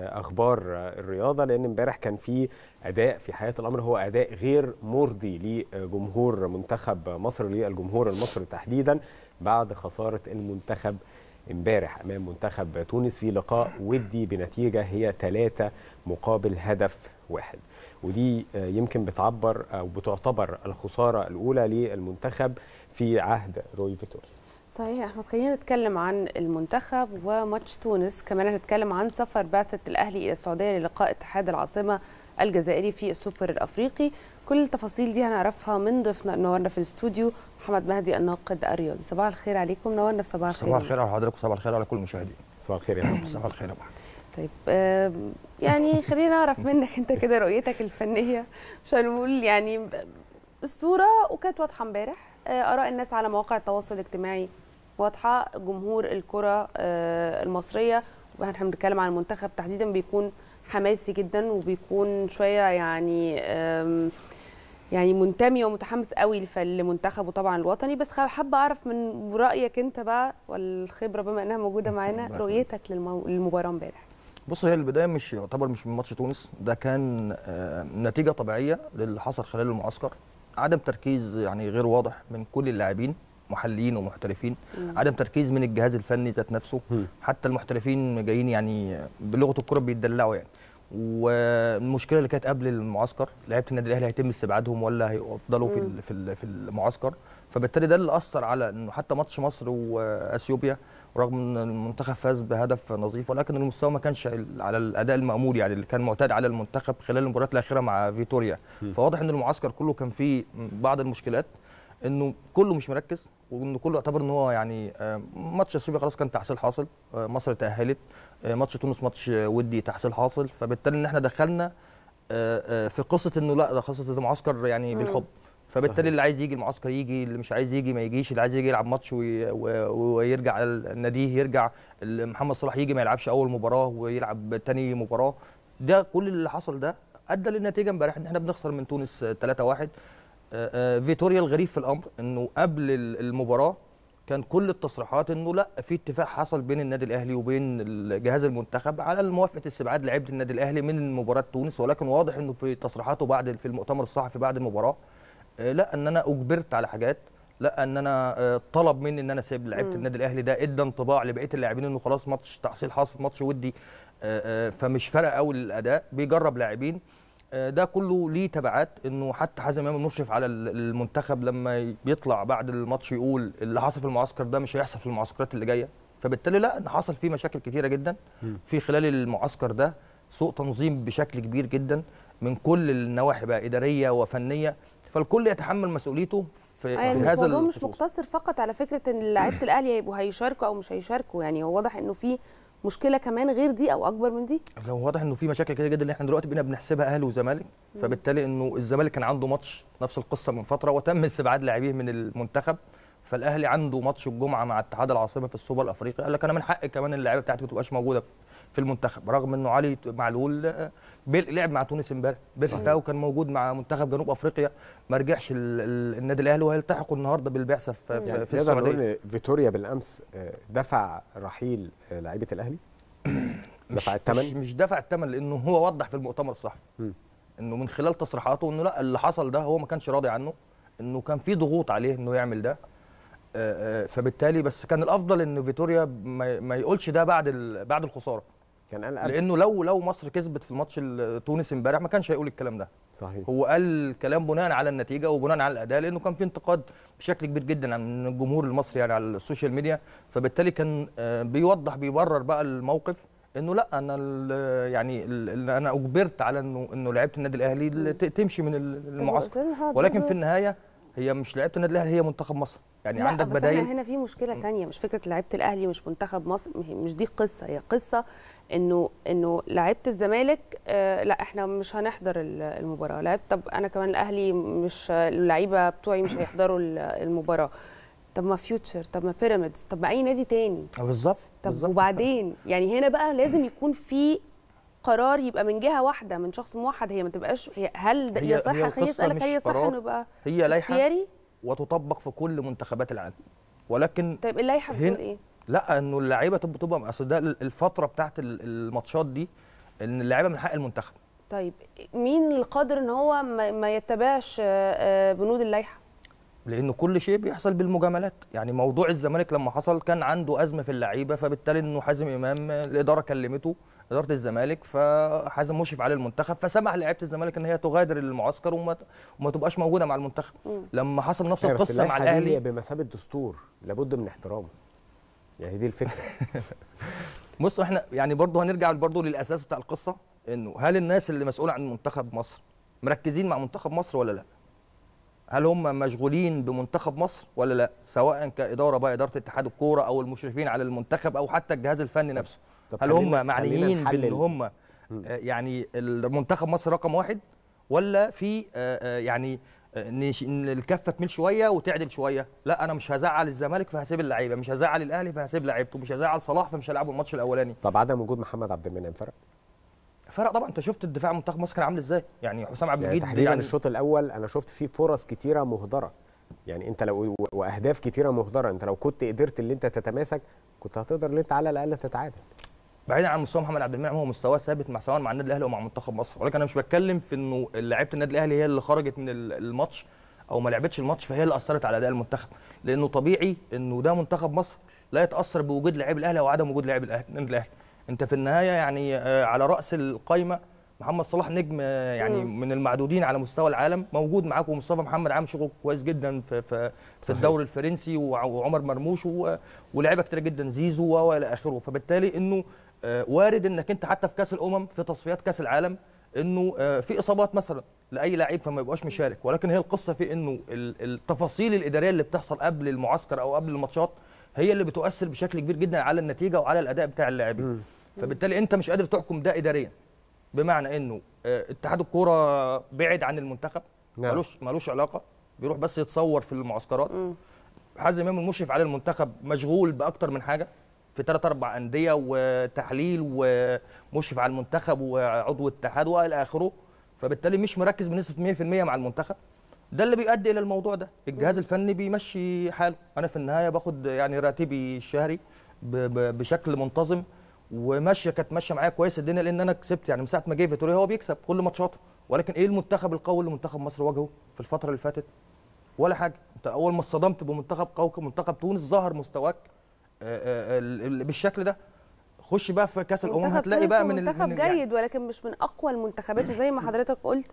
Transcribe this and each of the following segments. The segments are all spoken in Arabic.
اخبار الرياضه لان امبارح كان في اداء في حياه الامر هو اداء غير مرضي لجمهور منتخب مصر للجمهور المصري تحديدا بعد خساره المنتخب امبارح امام منتخب تونس في لقاء ودي بنتيجه هي ثلاثه مقابل هدف واحد ودي يمكن بتعبر او بتعتبر الخساره الاولى للمنتخب في عهد روي فيتوريا صحيح احمد خلينا نتكلم عن المنتخب وماتش تونس كمان هنتكلم عن سفر بعثه الاهلي الى السعوديه للقاء اتحاد العاصمه الجزائري في السوبر الافريقي كل التفاصيل دي هنعرفها من ضيفنا نورنا في الاستوديو محمد مهدي الناقد الرياضي صباح الخير عليكم نورنا في صباح الخير صباح الخير على حضرتك وصباح الخير على كل المشاهدين صباح الخير يا رب صباح الخير يا محمد طيب يعني خلينا نعرف منك انت كده رؤيتك الفنيه مش هنقول يعني الصوره وكانت واضحه امبارح آه، اراء الناس على مواقع التواصل الاجتماعي واضحه جمهور الكره آه، المصريه واحنا بنتكلم عن المنتخب تحديدا بيكون حماسي جدا وبيكون شويه يعني يعني منتمي ومتحمس قوي لمنتخبه طبعا الوطني بس حابه اعرف من رايك انت بقى والخبره بما انها موجوده معانا رؤيتك للمباراه امبارح بص هي البدايه مش يعتبر مش من ماتش تونس ده كان آه، نتيجه طبيعيه للي حصل خلال المعسكر عدم تركيز يعني غير واضح من كل اللاعبين محليين ومحترفين مم. عدم تركيز من الجهاز الفني ذات نفسه مم. حتى المحترفين جايين يعني بلغه الكره بيتدلعوا يعني والمشكله اللي كانت قبل المعسكر لعيبه النادي الاهلي هيتم استبعادهم ولا هيفضلوا في في في المعسكر فبالتالي ده اللي اثر على انه حتى ماتش مصر واثيوبيا رغم ان المنتخب فاز بهدف نظيف ولكن المستوى ما كانش على الاداء المامول يعني اللي كان معتاد على المنتخب خلال المباريات الاخيره مع فيتوريا فواضح ان المعسكر كله كان فيه بعض المشكلات انه كله مش مركز وانه كله اعتبر ان هو يعني آه، ماتش اثيوبيا خلاص كان تحصيل حاصل آه، مصر تاهلت آه، ماتش تونس ماتش ودي تحصيل حاصل فبالتالي ان احنا دخلنا في قصه انه لا ده قصه معسكر يعني بالحب فبالتالي صحيح. اللي عايز يجي المعسكر يجي اللي مش عايز يجي ما يجيش اللي عايز يجي يلعب ماتش وي... ويرجع ناديه يرجع محمد صلاح يجي ما يلعبش اول مباراه ويلعب تاني مباراه ده كل اللي حصل ده ادى للنتيجه امبارح ان احنا بنخسر من تونس 3-1 آه، آه، فيتوريا الغريب في الامر انه قبل المباراه كان كل التصريحات انه لا في اتفاق حصل بين النادي الاهلي وبين جهاز المنتخب على موافقه استبعاد لعيبه النادي الاهلي من مباراه تونس ولكن واضح انه في تصريحاته بعد في المؤتمر الصحفي بعد المباراه آه، لا ان انا اجبرت على حاجات لا ان انا طلب مني ان انا اسيب لعيبه النادي الاهلي ده ادى انطباع لبقيه اللاعبين انه خلاص ماتش تحصيل حاصل ماتش ودي فمش فارقه قوي الاداء بيجرب لاعبين ده كله ليه تبعات انه حتى حازم امام المشرف على المنتخب لما بيطلع بعد الماتش يقول اللي حصل في المعسكر ده مش هيحصل في المعسكرات اللي جايه فبالتالي لا ان حصل فيه مشاكل كثيره جدا في خلال المعسكر ده سوء تنظيم بشكل كبير جدا من كل النواحي بقى اداريه وفنيه فالكل يتحمل مسؤوليته في, يعني في هذا الموضوع مش مقتصر فقط على فكره ان لعيبه الاهلي هيبقوا هيشاركوا او مش هيشاركوا يعني هو واضح انه في مشكله كمان غير دي او اكبر من دي لو واضح انه في مشاكل كتير جدا اللي احنا دلوقتي بقينا بنحسبها اهلي وزمالك فبالتالي انه الزمالك كان عنده ماتش نفس القصه من فتره وتم استبعاد لاعبيه من المنتخب فالاهلي عنده ماتش الجمعه مع اتحاد العاصمه في السوبر الافريقي قال لك انا من حقي كمان اللعيبه بتاعتي ما تبقاش موجوده في المنتخب رغم انه علي معلول آه، لعب مع تونس امبارح بيستاو كان موجود مع منتخب جنوب افريقيا ما رجعش النادي الاهلي وهيلتحقوا النهارده بالبعثه في, يعني في السعوديه فيتوريا بالامس آه، دفع رحيل آه، لعيبه الاهلي دفع الثمن مش, مش دفع الثمن لانه هو وضح في المؤتمر الصحفي انه من خلال تصريحاته انه لا اللي حصل ده هو ما كانش راضي عنه انه كان في ضغوط عليه انه يعمل ده فبالتالي بس كان الافضل ان فيتوريا ما يقولش ده بعد بعد الخساره كان قال لانه لو لو مصر كسبت في ماتش تونس امبارح ما كانش هيقول الكلام ده صحيح هو قال الكلام بناء على النتيجه وبناء على الاداء لانه كان في انتقاد بشكل كبير جدا من الجمهور المصري يعني على السوشيال ميديا فبالتالي كان آه، بيوضح بيبرر بقى الموقف انه لا انا يعني انا اجبرت على انه انه لعيبه النادي الاهلي تمشي من المعسكر ولكن في النهايه هي مش لعيبه النادي الاهلي هي منتخب مصر يعني لا عندك بدايل هنا في مشكله تانية مش فكره لعيبه الاهلي مش منتخب مصر مش دي قصه هي قصه انه انه لعيبه الزمالك آه لا احنا مش هنحضر المباراه لعيبه طب انا كمان الاهلي مش اللعيبه بتوعي مش هيحضروا المباراه طب ما فيوتشر طب ما بيراميدز طب ما اي نادي تاني بالظبط طب بالزبط. وبعدين يعني هنا بقى لازم يكون في قرار يبقى من جهه واحده من شخص موحد هي ما تبقاش هي هل هي, هي صح هي, هي صح انه يبقى هي لائحه وتطبق في كل منتخبات العالم ولكن طيب اللائحه بتقول ايه؟ لا انه اللعيبه تبقى تبقى اصل ده الفتره بتاعت الماتشات دي ان اللعيبه من حق المنتخب طيب مين القادر ان هو ما يتبعش آه، آه، بنود اللائحه؟ لان كل شيء بيحصل بالمجاملات يعني موضوع الزمالك لما حصل كان عنده ازمه في اللعيبه فبالتالي انه حازم امام الاداره كلمته اداره الزمالك فحازم مشرف على المنتخب فسمح لعيبه الزمالك ان هي تغادر المعسكر وما وما تبقاش موجوده مع المنتخب لما حصل نفس القصه مع الاهلي بمثابه دستور لابد من احترامه يعني دي الفكره بص احنا يعني برضه هنرجع برضه للاساس بتاع القصه انه هل الناس اللي مسؤوله عن منتخب مصر مركزين مع منتخب مصر ولا لا؟ هل هم مشغولين بمنتخب مصر ولا لا؟ سواء كاداره بقى اداره اتحاد الكوره او المشرفين على المنتخب او حتى الجهاز الفني نفسه. هل هم معنيين بان هم آه، يعني المنتخب مصر رقم واحد ولا في آه، آه، يعني الكفه تميل شويه وتعدل شويه لا انا مش هزعل الزمالك فهسيب اللعيبه مش هزعل الاهلي فهسيب لعيبته مش هزعل صلاح فمش هلعبه الماتش الاولاني طب عدم وجود محمد عبد المنعم فرق فرق طبعا انت شفت الدفاع منتخب مصر كان عامل ازاي يعني حسام عبد المجيد يعني يعني الشوط الاول انا شفت فيه فرص كتيره مهدره يعني انت لو واهداف كتيره مهدره انت لو كنت قدرت اللي انت تتماسك كنت هتقدر ان انت على الاقل تتعادل بعيدا عن مستوى محمد عبد المنعم هو مستواه ثابت مع سواء مع النادي الاهلي او مع منتخب مصر ولكن انا مش بتكلم في انه لعيبه النادي الاهلي هي اللي خرجت من الماتش او ما لعبتش الماتش فهي اللي اثرت على اداء المنتخب لانه طبيعي انه ده منتخب مصر لا يتاثر بوجود لعيب الاهلي او عدم وجود لعيب النادي الاهلي انت في النهايه يعني آه، على راس القايمه محمد صلاح نجم آه، يعني مم. من المعدودين على مستوى العالم موجود معاك ومصطفى محمد عامل شغل كويس جدا في في, في الدوري الفرنسي وعمر مرموش ولاعيبه كتير جدا زيزو والى اخره فبالتالي انه آه، وارد انك انت حتى في كاس الامم في تصفيات كاس العالم انه آه، في اصابات مثلا لاي لعيب فما يبقاش مشارك ولكن هي القصه في انه التفاصيل الاداريه اللي بتحصل قبل المعسكر او قبل الماتشات هي اللي بتؤثر بشكل كبير جدا على النتيجه وعلى الاداء بتاع اللاعبين فبالتالي انت مش قادر تحكم ده اداريا بمعنى انه آه، اتحاد الكوره بعد عن المنتخب نعم. ملوش ملوش علاقه بيروح بس يتصور في المعسكرات حازم امام المشرف على المنتخب مشغول باكتر من حاجه في ثلاث اربع انديه وتحليل ومشرف على المنتخب وعضو اتحاد والى اخره فبالتالي مش مركز بنسبه 100% مع المنتخب ده اللي بيؤدي الى الموضوع ده الجهاز الفني بيمشي حاله انا في النهايه باخد يعني راتبي الشهري بشكل منتظم وماشيه كانت ماشيه معايا كويس الدنيا لان انا كسبت يعني من ساعه ما جه فيتوريا هو بيكسب كل ماتشاته ولكن ايه المنتخب القوي اللي منتخب مصر واجهه في الفتره اللي فاتت ولا حاجه انت اول ما اتصدمت بمنتخب قوي منتخب تونس ظهر مستواك آه، آه، بالشكل ده خش بقى في كاس الامم هتلاقي بقى من منتخب من يعني جيد ولكن مش من اقوى المنتخبات وزي ما حضرتك قلت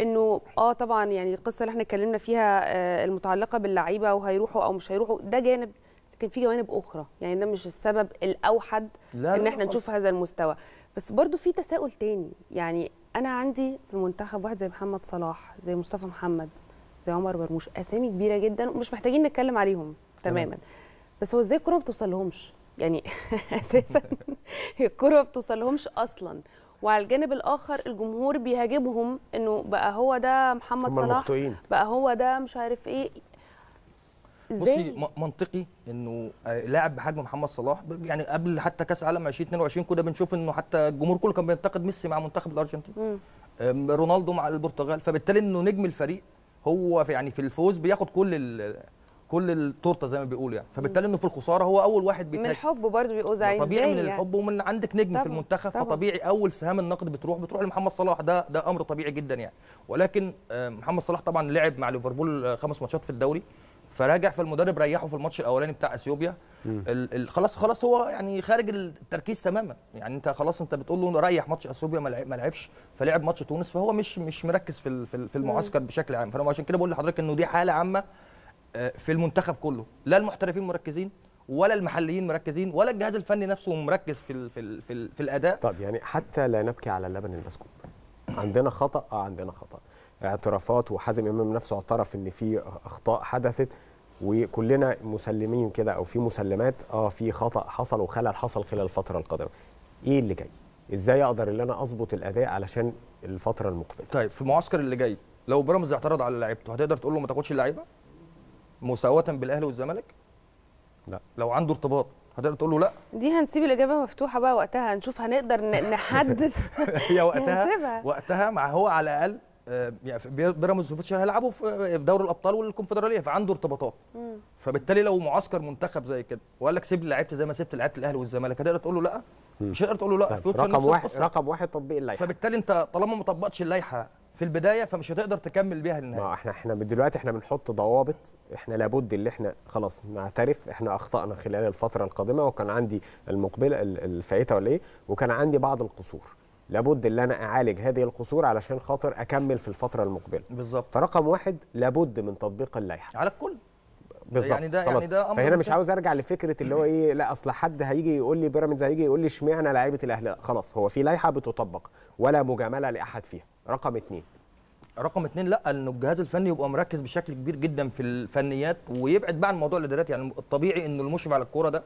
انه اه طبعا يعني القصه اللي احنا اتكلمنا فيها آه المتعلقه باللعيبه وهيروحوا او مش هيروحوا ده جانب لكن في جوانب اخرى يعني ده مش السبب الاوحد لا ان احنا لا نشوف هذا المستوى بس برضو في تساؤل تاني يعني انا عندي في المنتخب واحد زي محمد صلاح زي مصطفى محمد زي عمر برموش اسامي كبيره جدا ومش محتاجين نتكلم عليهم تماما تماما. بس هو ازاي الكوره ما بتوصلهمش يعني اساسا الكوره ما بتوصلهمش اصلا وعلى الجانب الاخر الجمهور بيهاجمهم انه بقى هو ده محمد صلاح المخطئين. بقى هو ده مش عارف ايه ازاي بصي منطقي انه آه، لاعب بحجم محمد صلاح يعني قبل حتى كاس عالم 2022 كنا بنشوف انه حتى الجمهور كله كان بينتقد ميسي مع منتخب الارجنتين رونالدو مع البرتغال فبالتالي انه نجم الفريق هو في يعني في الفوز بياخد كل كل التورته زي ما بيقولوا يعني فبالتالي انه في الخساره هو اول واحد بيتهاجم من حبه برضه بيبقوا عايز طبيعي من يعني. الحب يعني. ومن عندك نجم طبعًا في المنتخب طبعًا فطبيعي اول سهام النقد بتروح بتروح لمحمد صلاح ده ده امر طبيعي جدا يعني ولكن آه، محمد صلاح طبعا لعب مع ليفربول آه، خمس ماتشات في الدوري فراجع فالمدرب ريحه في الماتش الاولاني بتاع اثيوبيا خلاص خلاص هو يعني خارج التركيز تماما يعني انت خلاص انت بتقول له ريح ماتش اثيوبيا ما لعبش فلعب ماتش تونس فهو مش مش مركز في في المعسكر بشكل عام فانا عشان كده بقول لحضرتك انه دي حاله عامه آه، في المنتخب كله لا المحترفين مركزين ولا المحليين مركزين ولا الجهاز الفني نفسه مركز في الـ في الـ في, الـ في الاداء طب يعني حتى لا نبكي على اللبن المسكوب عندنا خطا اه عندنا خطا اعترافات وحازم امام نفسه اعترف ان في اخطاء حدثت وكلنا مسلمين كده او في مسلمات اه في خطا حصل وخلل حصل خلال الفتره القادمه ايه اللي جاي ازاي اقدر ان انا اظبط الاداء علشان الفتره المقبله طيب في المعسكر اللي جاي لو بيراميدز اعترض على لعيبته هتقدر تقول له ما تاخدش اللعيبه مساواه بالاهلي والزمالك لا لو عنده ارتباط هتقدر تقول له لا دي هنسيب الاجابه مفتوحه بقى وقتها هنشوف هنقدر نحدد هي وقتها وقتها مع هو على الاقل آه، يعني بيراميدز وفيتش هيلعبوا في آه، دوري الابطال والكونفدراليه فعنده ارتباطات فبالتالي لو معسكر منتخب زي كده وقال لك سيب لعيبتي زي ما سبت لعيبه الاهلي والزمالك هتقدر تقول له لا مش هتقدر تقول له لا طيب، رقم واحد رقم واحد تطبيق اللائحه فبالتالي انت طالما ما طبقتش اللائحه في البدايه فمش هتقدر تكمل بيها للنهايه ما احنا احنا دلوقتي احنا بنحط ضوابط احنا لابد اللي احنا خلاص نعترف احنا اخطانا خلال الفتره القادمه وكان عندي المقبله الفائته ولا ايه وكان عندي بعض القصور لابد ان انا اعالج هذه القصور علشان خاطر اكمل في الفتره المقبله بالظبط فرقم واحد لابد من تطبيق اللائحه على الكل بالظبط يعني ده يعني ده أمر فهنا مش عاوز ارجع لفكره اللي هو ايه لا اصل حد هيجي يقول لي بيراميدز هيجي يقول لي اشمعنى لعيبه الاهلي خلاص هو في لائحه بتطبق ولا مجامله لاحد فيها رقم اثنين رقم اثنين لا انه الجهاز الفني يبقى مركز بشكل كبير جدا في الفنيات ويبعد بقى عن موضوع الادارات يعني الطبيعي انه المشرف على الكوره ده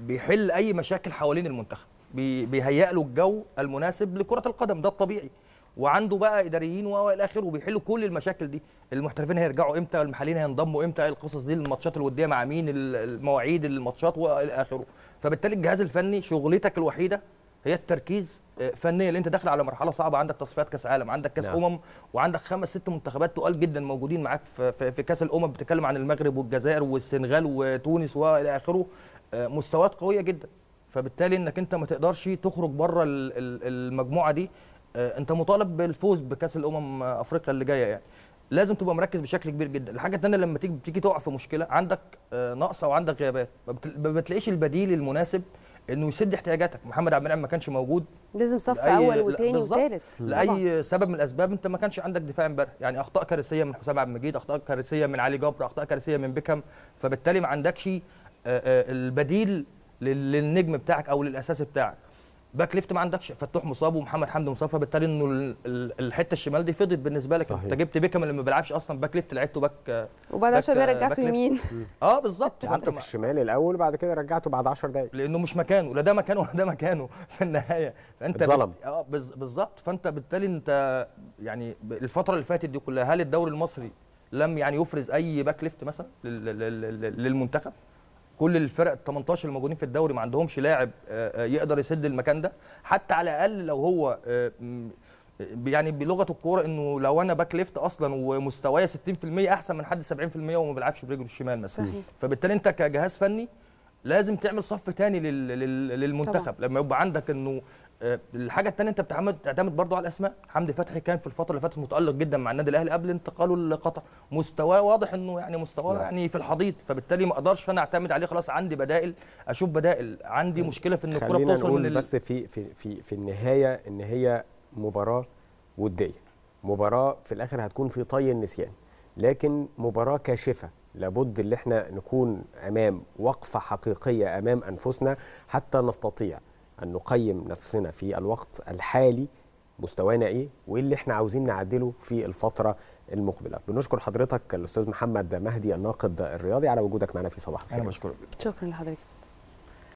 بيحل اي مشاكل حوالين المنتخب بيهيئ له الجو المناسب لكره القدم ده الطبيعي وعنده بقى اداريين و الى اخره وبيحلوا كل المشاكل دي المحترفين هيرجعوا امتى المحللين هينضموا امتى إيه القصص دي الماتشات الوديه مع مين المواعيد الماتشات والى اخره فبالتالي الجهاز الفني شغلتك الوحيده هي التركيز آه، فنيا لان انت داخل على مرحله صعبه عندك تصفيات كاس عالم عندك كاس نعم. امم وعندك خمس ست منتخبات تقال جدا موجودين معاك في, في كاس الامم بتتكلم عن المغرب والجزائر والسنغال وتونس والى اخره آه، مستويات قويه جدا فبالتالي انك انت ما تقدرش تخرج بره المجموعه دي آه، انت مطالب بالفوز بكاس الامم افريقيا اللي جايه يعني لازم تبقى مركز بشكل كبير جدا الحاجه الثانيه لما تيجي بتيجي تقع في مشكله عندك آه، نقص او عندك غيابات ما بتلاقيش البديل المناسب انه يسد احتياجاتك محمد عبد المنعم ما كانش موجود لازم صف اول وثاني وثالث لاي سبب من الاسباب انت ما كانش عندك دفاع امبارح يعني اخطاء كارثيه من حسام عبد المجيد اخطاء كارثيه من علي جبر اخطاء كارثيه من بيكهام فبالتالي ما عندكش آه، البديل للنجم بتاعك او للاساسي بتاعك باك ليفت ما عندكش فتوح مصاب ومحمد حمدي مصاب فبالتالي انه الحته الشمال دي فضت بالنسبه لك انت جبت بيكم اللي ما بيلعبش اصلا باك ليفت لعبته باك وبعد 10 دقايق رجعته يمين اه بالظبط يعني انت في الشمال الاول وبعد كده رجعته بعد 10 دقايق لانه مش مكانه لا ده مكانه ولا ده مكانه في النهايه فانت اتظلم اه بالظبط فانت بالتالي انت يعني الفتره اللي فاتت دي كلها هل الدوري المصري لم يعني يفرز اي باك ليفت مثلا للمنتخب كل الفرق ال 18 اللي موجودين في الدوري ما عندهمش لاعب آه، آه، يقدر يسد المكان ده حتى على الاقل لو هو آه، يعني بلغه الكوره انه لو انا باك ليفت اصلا ومستوايا 60% احسن من حد 70% وما بيلعبش برجله الشمال مثلا صحيح. فبالتالي انت كجهاز فني لازم تعمل صف تاني للمنتخب طبعا. لما يبقى عندك انه آه، الحاجه الثانيه انت بتعتمد تعتمد برضه على الاسماء حمدي فتحي كان في الفتره اللي فاتت متالق جدا مع النادي الاهلي قبل انتقاله لقطر مستواه واضح انه يعني مستواه نعم. يعني في الحضيض فبالتالي ما اقدرش انا اعتمد عليه خلاص عندي بدائل اشوف بدائل عندي نعم. مشكله في ان الكوره بتوصل من بس في في في في النهايه ان هي مباراه وديه مباراه في الاخر هتكون في طي النسيان لكن مباراه كاشفه لابد ان احنا نكون امام وقفه حقيقيه امام انفسنا حتى نستطيع أن نقيم نفسنا في الوقت الحالي مستوانا إيه وإيه اللي إحنا عاوزين نعدله في الفترة المقبلة بنشكر حضرتك الأستاذ محمد مهدي الناقد الرياضي على وجودك معنا في صباح الخير أنا بشكرك شكرا لحضرتك